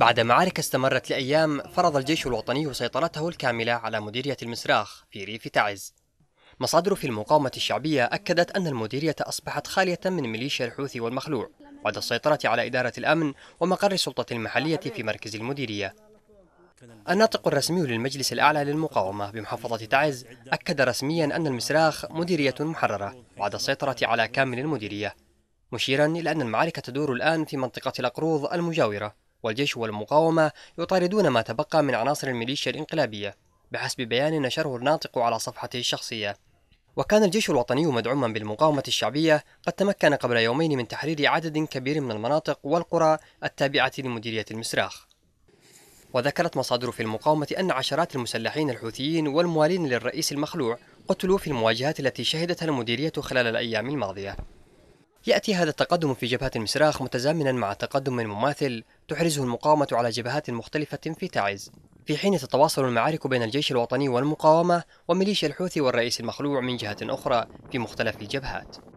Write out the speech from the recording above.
بعد معارك استمرت لأيام فرض الجيش الوطني سيطرته الكاملة على مديرية المسراخ في ريف تعز مصادر في المقاومة الشعبية أكدت أن المديرية أصبحت خالية من ميليشيا الحوثي والمخلوع بعد السيطرة على إدارة الأمن ومقر السلطة المحلية في مركز المديرية الناطق الرسمي للمجلس الأعلى للمقاومة بمحافظة تعز أكد رسميا أن المسراخ مديرية محررة بعد السيطرة على كامل المديرية مشيرا إلى أن المعارك تدور الآن في منطقة الأقروض المجاورة والجيش والمقاومة يطاردون ما تبقى من عناصر الميليشيا الانقلابية بحسب بيان نشره الناطق على صفحته الشخصية وكان الجيش الوطني مدعوما بالمقاومة الشعبية قد تمكن قبل يومين من تحرير عدد كبير من المناطق والقرى التابعة لمديرية المسراخ وذكرت مصادر في المقاومة أن عشرات المسلحين الحوثيين والموالين للرئيس المخلوع قتلوا في المواجهات التي شهدتها المديرية خلال الأيام الماضية يأتي هذا التقدم في جبهات المسراخ متزامنا مع تقدم مماثل تحرزه المقاومة على جبهات مختلفة في تعز في حين تتواصل المعارك بين الجيش الوطني والمقاومة وميليشيا الحوثي والرئيس المخلوع من جهة أخرى في مختلف الجبهات